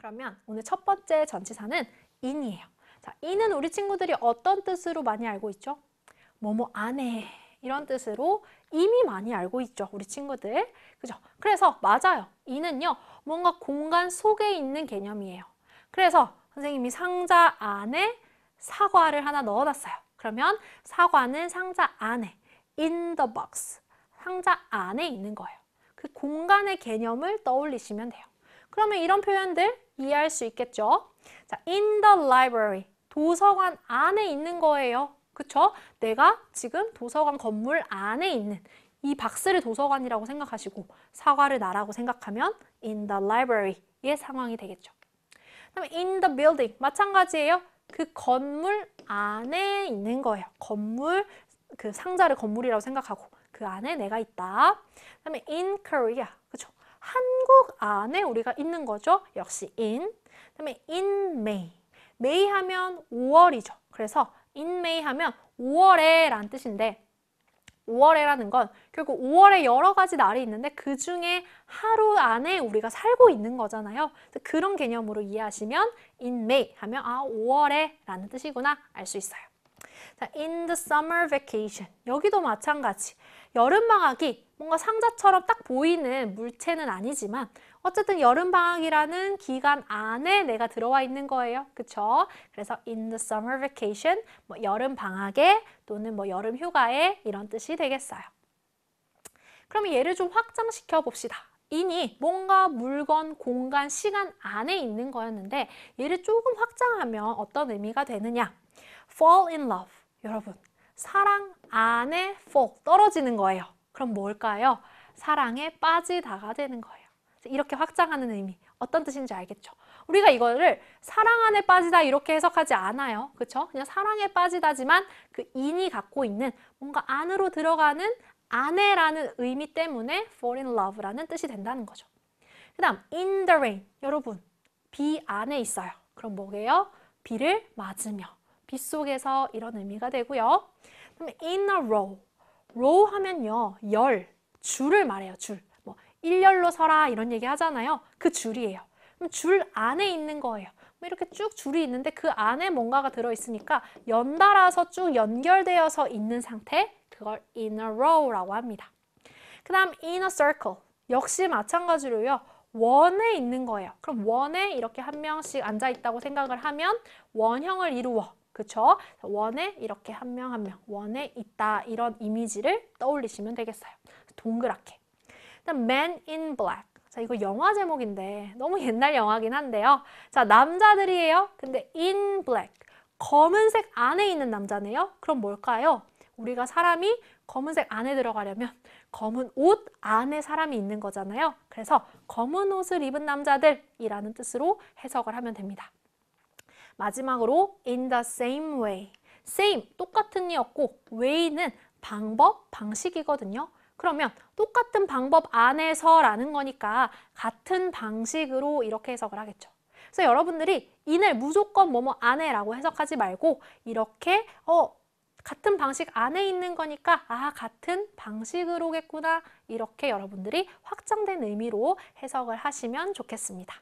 그러면 오늘 첫 번째 전치사는 in이에요. 자, in은 우리 친구들이 어떤 뜻으로 많이 알고 있죠? 뭐뭐 안에 이런 뜻으로 이미 많이 알고 있죠. 우리 친구들. 그죠? 그래서 맞아요. 이은요 뭔가 공간 속에 있는 개념이에요. 그래서 선생님이 상자 안에 사과를 하나 넣어놨어요. 그러면 사과는 상자 안에 in the box 상자 안에 있는 거예요. 그 공간의 개념을 떠올리시면 돼요. 그러면 이런 표현들 이해할 수 있겠죠? 자, in the library. 도서관 안에 있는 거예요. 그쵸? 내가 지금 도서관 건물 안에 있는 이 박스를 도서관이라고 생각하시고 사과를 나라고 생각하면 in the library의 상황이 되겠죠. 그다음에 in the building 마찬가지예요. 그 건물 안에 있는 거예요. 건물 그 상자를 건물이라고 생각하고 그 안에 내가 있다. 그다음에 in Korea 그쵸? 속 안에 우리가 있는 거죠. 역시 in. 그다음에 in May. May 하면 5월이죠. 그래서 in May 하면 5월에 란 뜻인데 5월에라는 건 결국 5월에 여러 가지 날이 있는데 그 중에 하루 안에 우리가 살고 있는 거잖아요. 그런 개념으로 이해하시면 in May 하면 아 5월에 라는 뜻이구나 알 수 있어요. 자, in the summer vacation. 여기도 마찬가지. 여름방학이 뭔가 상자처럼 딱 보이는 물체는 아니지만 어쨌든 여름방학이라는 기간 안에 내가 들어와 있는 거예요. 그쵸? 그래서 in the summer vacation, 뭐 여름방학에 또는 뭐 여름휴가에 이런 뜻이 되겠어요. 그럼 얘를 좀 확장시켜 봅시다. 이니 뭔가 물건, 공간, 시간 안에 있는 거였는데 얘를 조금 확장하면 어떤 의미가 되느냐? fall in love. 여러분, 사랑 안에 fall, 떨어지는 거예요. 그럼 뭘까요? 사랑에 빠지다가 되는 거예요. 이렇게 확장하는 의미. 어떤 뜻인지 알겠죠? 우리가 이거를 사랑 안에 빠지다 이렇게 해석하지 않아요. 그렇죠? 그냥 사랑에 빠지다지만 그 인이 갖고 있는 뭔가 안으로 들어가는 아내라는 의미 때문에 fall in love라는 뜻이 된다는 거죠. 그 다음 in the rain. 여러분, 비 안에 있어요. 그럼 뭐게요? 비를 맞으며. 빗속에서 이런 의미가 되고요. 그럼 in a row. row 하면요. 열, 줄을 말해요. 줄. 뭐 일렬로 서라 이런 얘기 하잖아요. 그 줄이에요. 그럼 줄 안에 있는 거예요. 뭐 이렇게 쭉 줄이 있는데 그 안에 뭔가가 들어있으니까 연달아서 쭉 연결되어서 있는 상태 그걸 in a row라고 합니다. 그 다음 in a circle 역시 마찬가지로요. 원에 있는 거예요. 그럼 원에 이렇게 한 명씩 앉아있다고 생각을 하면 원형을 이루어 그렇죠 원에 이렇게 한 명 한 명, 원에 있다 이런 이미지를 떠올리시면 되겠어요. 동그랗게. 일단 Man in Black. 자, 이거 영화 제목인데 너무 옛날 영화긴 한데요. 자, 남자들이에요. 근데 in black. 검은색 안에 있는 남자네요. 그럼 뭘까요? 우리가 사람이 검은색 안에 들어가려면 검은 옷 안에 사람이 있는 거잖아요. 그래서 검은 옷을 입은 남자들이라는 뜻으로 해석을 하면 됩니다. 마지막으로 in the same way. same, 똑같은이었고 way는 방법, 방식이거든요. 그러면 똑같은 방법 안에서라는 거니까 같은 방식으로 이렇게 해석을 하겠죠. 그래서 여러분들이 in을 무조건 뭐뭐 안에라고 해석하지 말고 이렇게 어 같은 방식 안에 있는 거니까 아 같은 방식으로겠구나 이렇게 여러분들이 확장된 의미로 해석을 하시면 좋겠습니다.